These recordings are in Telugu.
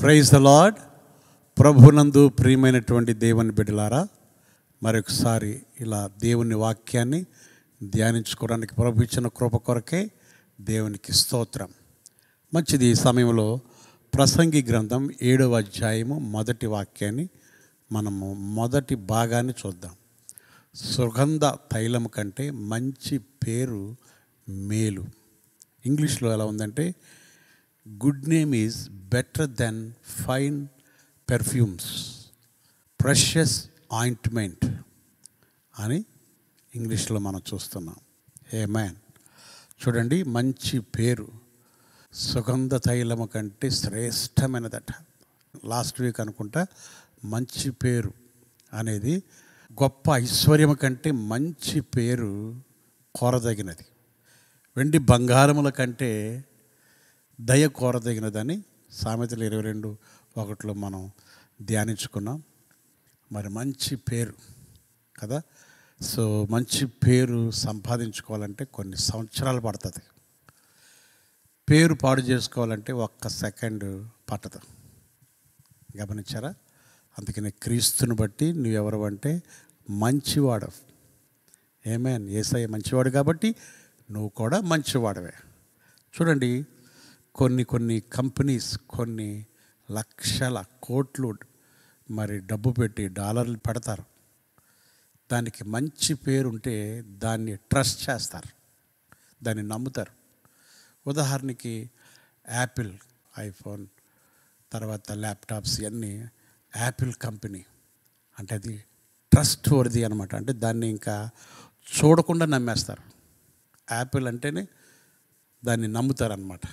ప్రైజ్ ద లాడ్ ప్రభునందు ప్రియమైనటువంటి దేవుని బిడ్డలారా మరొకసారి ఇలా దేవుని వాక్యాన్ని ధ్యానించుకోవడానికి ప్రభు ఇచ్చిన కృప కొరకే దేవునికి స్తోత్రం మంచిది ఈ సమయంలో ప్రసంగి గ్రంథం ఏడవ అధ్యాయము మొదటి వాక్యాన్ని మనము మొదటి భాగాన్ని చూద్దాం సుగంధ తైలం కంటే మంచి పేరు మేలు ఇంగ్లీష్లో ఎలా ఉందంటే good name is better than fine perfumes precious ointment అని ఇంగ్లీష్లో మనం చూస్తున్నాం ఏ మ్యాన్ చూడండి మంచి పేరు సుగంధ తైలము కంటే శ్రేష్టమైనదట లాస్ట్ వీక్ అనుకుంటా మంచి పేరు అనేది గొప్ప ఐశ్వర్యం కంటే మంచి పేరు కోరదగినది వెండి బంగారముల కంటే దయ కోరదగినదని సామెతలు ఇరవై రెండు ఒకటిలో మనం ధ్యానించుకున్నాం మరి మంచి పేరు కదా సో మంచి పేరు సంపాదించుకోవాలంటే కొన్ని సంవత్సరాలు పడుతుంది పేరు పాడు చేసుకోవాలంటే ఒక్క సెకండ్ పట్టదు గమనించారా అందుకని క్రీస్తుని బట్టి నువ్వెవరు అంటే మంచివాడు ఏమేన్ ఏసఐ మంచివాడు కాబట్టి నువ్వు కూడా మంచివాడవే చూడండి కొన్ని కొన్ని కంపెనీస్ కొన్ని లక్షల కోట్లు మరి డబ్బు పెట్టి డాలర్లు పెడతారు దానికి మంచి పేరు ఉంటే దాన్ని ట్రస్ట్ చేస్తారు దాన్ని నమ్ముతారు ఉదాహరణకి యాపిల్ ఐఫోన్ తర్వాత ల్యాప్టాప్స్ ఇవన్నీ యాపిల్ కంపెనీ అంటే అది ట్రస్ట్ వర్ది అనమాట అంటే దాన్ని ఇంకా చూడకుండా నమ్మేస్తారు యాపిల్ అంటేనే దాన్ని నమ్ముతారు అనమాట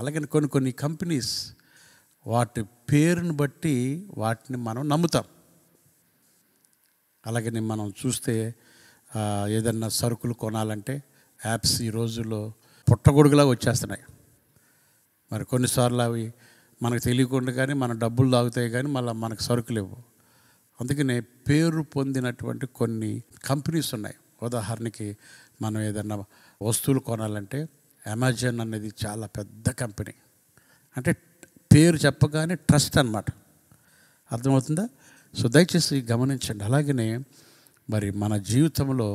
అలాగని కొన్ని కొన్ని కంపెనీస్ వాటి పేరుని బట్టి వాటిని మనం నమ్ముతాం అలాగని మనం చూస్తే ఏదన్నా సరుకులు కొనాలంటే యాప్స్ ఈ రోజుల్లో పుట్టగొడుగులా వచ్చేస్తున్నాయి మరి కొన్నిసార్లు అవి మనకు తెలియకుండా కానీ మన డబ్బులు తాగుతాయి కానీ మళ్ళీ మనకు సరుకులు ఇవ్వు అందుకనే పేరు పొందినటువంటి కొన్ని కంపెనీస్ ఉన్నాయి ఉదాహరణకి మనం ఏదన్నా వస్తువులు కొనాలంటే అమెజాన్ అనేది చాలా పెద్ద కంపెనీ అంటే పేరు చెప్పగానే ట్రస్ట్ అనమాట అర్థమవుతుందా సో దయచేసి గమనించండి అలాగనే మరి మన జీవితంలో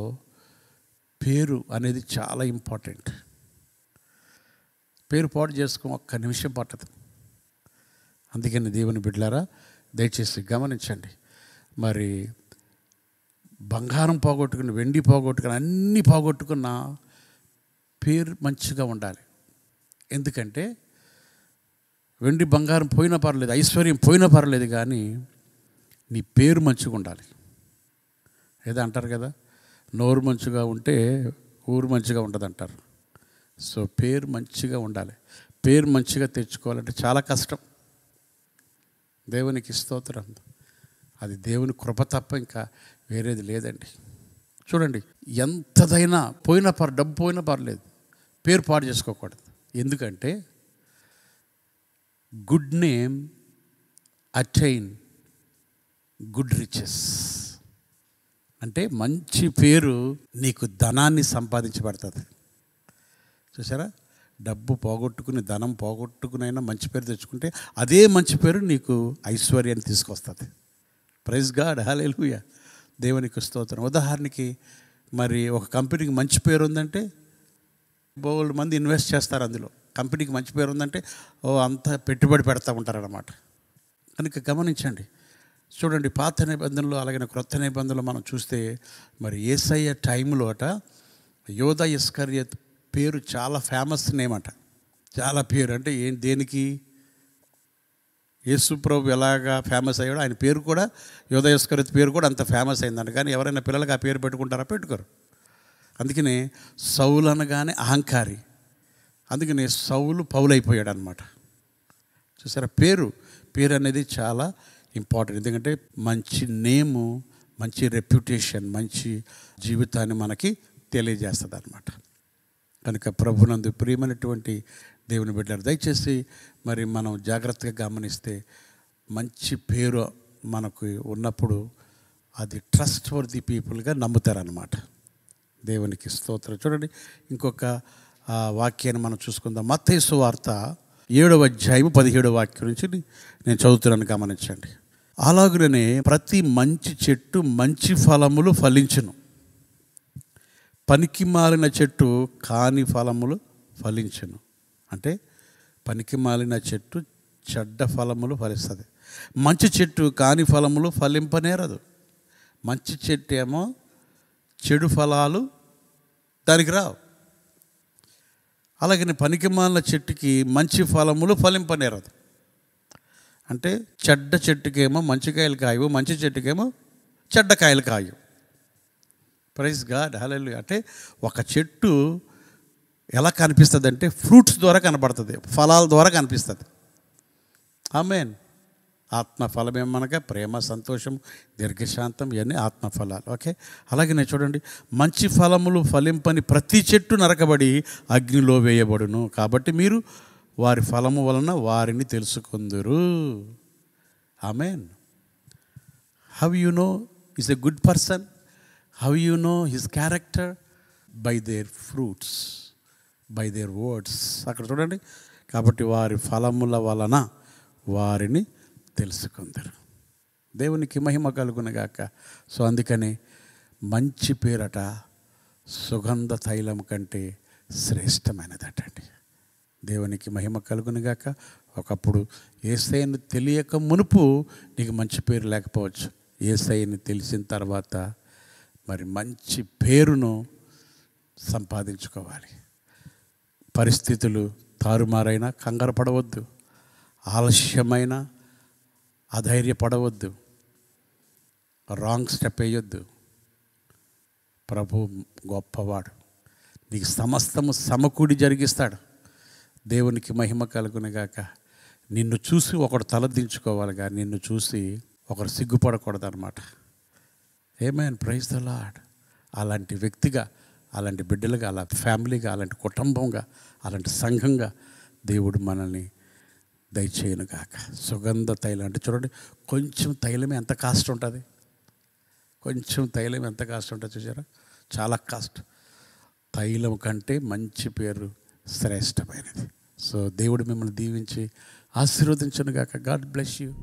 పేరు అనేది చాలా ఇంపార్టెంట్ పేరు పాటు చేసుకో ఒక్క నిమిషం పట్టదు అందుకని దేవుని బిడ్డలారా దయచేసి గమనించండి మరి బంగారం పోగొట్టుకుని వెండి పోగొట్టుకుని అన్నీ పోగొట్టుకున్నా పేరు మంచిగా ఉండాలి ఎందుకంటే వెండి బంగారం పోయినా పర్లేదు ఐశ్వర్యం పోయినా పర్లేదు కానీ నీ పేరు మంచిగా ఉండాలి ఏదో అంటారు కదా నోరు మంచిగా ఉంటే ఊరు మంచిగా ఉండదు అంటారు సో పేరు మంచిగా ఉండాలి పేరు మంచిగా తెచ్చుకోవాలంటే చాలా కష్టం దేవునికి స్తోత్రం అది దేవుని కృప తప్ప ఇంకా వేరేది లేదండి చూడండి ఎంతదైనా పోయినా పర్ డబ్బు పోయినా పర్లేదు పేరు పాడు చేసుకోకూడదు ఎందుకంటే good name attain good riches అంటే మంచి పేరు నీకు ధనాన్ని సంపాదించబడుతుంది చూసారా డబ్బు పోగొట్టుకుని ధనం పోగొట్టుకునైనా మంచి పేరు తెచ్చుకుంటే అదే మంచి పేరు నీకు ఐశ్వర్యాన్ని తీసుకొస్తుంది ప్రైజ్ గాడ్ హాలేలుయ దేవునికి స్తోత్రం ఉదాహరణకి మరి ఒక కంపెనీకి మంచి పేరు ఉందంటే బోల్డ్ మంది ఇన్వెస్ట్ చేస్తారు అందులో కంపెనీకి మంచి పేరు ఉందంటే ఓ అంత పెట్టుబడి పెడతా ఉంటారన్నమాట కనుక గమనించండి చూడండి పాత నిబంధనలు అలాగే క్రొత్త నిబంధనలు మనం చూస్తే మరి ఏసయ్య టైంలో అట యోధ ఇస్కర్యత్ పేరు చాలా ఫేమస్ నేమ్ అట చాలా పేరు అంటే ఏ దేనికి యేసు ప్రభు ఎలాగా ఫేమస్ అయ్యాడో ఆయన పేరు కూడా యోధ ఇస్కర్యత్ పేరు కూడా అంత ఫేమస్ అయిందంట కానీ ఎవరైనా పిల్లలకి ఆ పేరు పెట్టుకుంటారా పెట్టుకోరు అందుకనే సౌలు అనగానే అహంకారి అందుకనే సౌలు పౌలైపోయాడు అనమాట చూసారా పేరు పేరు అనేది చాలా ఇంపార్టెంట్ ఎందుకంటే మంచి నేము మంచి రెప్యుటేషన్ మంచి జీవితాన్ని మనకి తెలియజేస్తుంది అనమాట కనుక ప్రభునందు ప్రియమైనటువంటి దేవుని బిడ్డలు దయచేసి మరి మనం జాగ్రత్తగా గమనిస్తే మంచి పేరు మనకు ఉన్నప్పుడు అది ట్రస్ట్ ఫర్ ది పీపుల్గా నమ్ముతారనమాట దేవునికి స్తోత్రం చూడండి ఇంకొక వాక్యాన్ని మనం చూసుకుందాం మత్తేసు వార్త ఏడవ అధ్యాయం పదిహేడవ వాక్యం నుంచి నేను చదువుతున్నాను గమనించండి అలాగునే ప్రతి మంచి చెట్టు మంచి ఫలములు ఫలించును పనికి మాలిన చెట్టు కాని ఫలములు ఫలించును అంటే పనికి మాలిన చెట్టు చెడ్డ ఫలములు ఫలిస్తుంది మంచి చెట్టు కాని ఫలములు ఫలింపనేరదు మంచి చెట్టు ఏమో చెడు ఫలాలు దానికి రావు అలాగని పనికిమాల చెట్టుకి మంచి ఫలములు ఫలింపనేరదు అంటే చెడ్డ చెట్టుకేమో మంచి కాయలు కాయవు మంచి చెట్టుకేమో చెడ్డ కాయలు కాయవు ప్రైజ్ గాడ్ హలెలు అంటే ఒక చెట్టు ఎలా కనిపిస్తుంది అంటే ఫ్రూట్స్ ద్వారా కనబడుతుంది ఫలాల ద్వారా కనిపిస్తుంది ఆమెన్ ఆత్మఫలం ఏమనగా ప్రేమ సంతోషం దీర్ఘశాంతం ఇవన్నీ ఆత్మఫలాలు ఓకే అలాగే నేను చూడండి మంచి ఫలములు ఫలింపని ప్రతి చెట్టు నరకబడి అగ్నిలో వేయబడును కాబట్టి మీరు వారి ఫలము వలన వారిని తెలుసుకుందరు amen how you know is a good person how you know his character by their fruits by their words అక్కడ చూడండి కాబట్టి వారి ఫలముల వలన వారిని తెలుసుకుందరు దేవునికి మహిమ కలుగునగాక సో అందుకని మంచి పేరట సుగంధ తైలం కంటే అండి దేవునికి మహిమ కలుగునగాక ఒకప్పుడు ఏసైని తెలియక మునుపు నీకు మంచి పేరు లేకపోవచ్చు ఏసైని తెలిసిన తర్వాత మరి మంచి పేరును సంపాదించుకోవాలి పరిస్థితులు తారుమారైనా కంగారు పడవద్దు ఆలస్యమైన అధైర్యపడవద్దు రాంగ్ స్టెప్ వేయొద్దు ప్రభు గొప్పవాడు నీకు సమస్తము సమకూడి జరిగిస్తాడు దేవునికి మహిమ కలుగునిగాక నిన్ను చూసి ఒకడు తలదించుకోవాలి కానీ నిన్ను చూసి ఒకరు సిగ్గుపడకూడదు అనమాట ఏమైనా ప్రైజ్ లాడ్ అలాంటి వ్యక్తిగా అలాంటి బిడ్డలుగా అలా ఫ్యామిలీగా అలాంటి కుటుంబంగా అలాంటి సంఘంగా దేవుడు మనల్ని దయచేయను గాక సుగంధ తైలం అంటే చూడండి కొంచెం తైలమే ఎంత కాస్ట్ ఉంటుంది కొంచెం తైలం ఎంత కాస్ట్ ఉంటుంది చూసారా చాలా కాస్ట్ తైలం కంటే మంచి పేరు శ్రేష్టమైనది సో దేవుడు మిమ్మల్ని దీవించి ఆశీర్వదించను గాక గాడ్ బ్లెస్ యూ